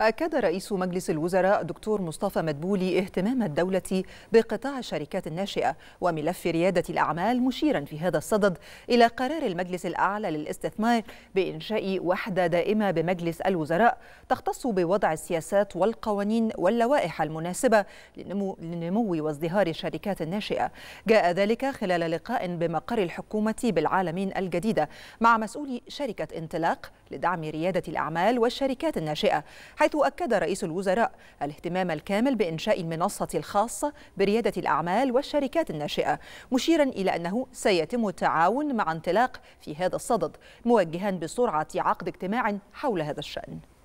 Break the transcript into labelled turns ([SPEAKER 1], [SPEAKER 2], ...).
[SPEAKER 1] أكد رئيس مجلس الوزراء دكتور مصطفى مدبولي اهتمام الدولة بقطاع الشركات الناشئة وملف ريادة الأعمال مشيرا في هذا الصدد إلى قرار المجلس الأعلى للاستثمار بإنشاء وحدة دائمة بمجلس الوزراء تختص بوضع السياسات والقوانين واللوائح المناسبة لنمو وازدهار الشركات الناشئة جاء ذلك خلال لقاء بمقر الحكومة بالعالمين الجديدة مع مسؤولي شركة انطلاق لدعم ريادة الأعمال والشركات الناشئة حيث حيث أكد رئيس الوزراء الاهتمام الكامل بإنشاء المنصة الخاصة بريادة الأعمال والشركات الناشئة مشيرا إلى أنه سيتم التعاون مع انطلاق في هذا الصدد موجها بسرعة عقد اجتماع حول هذا الشأن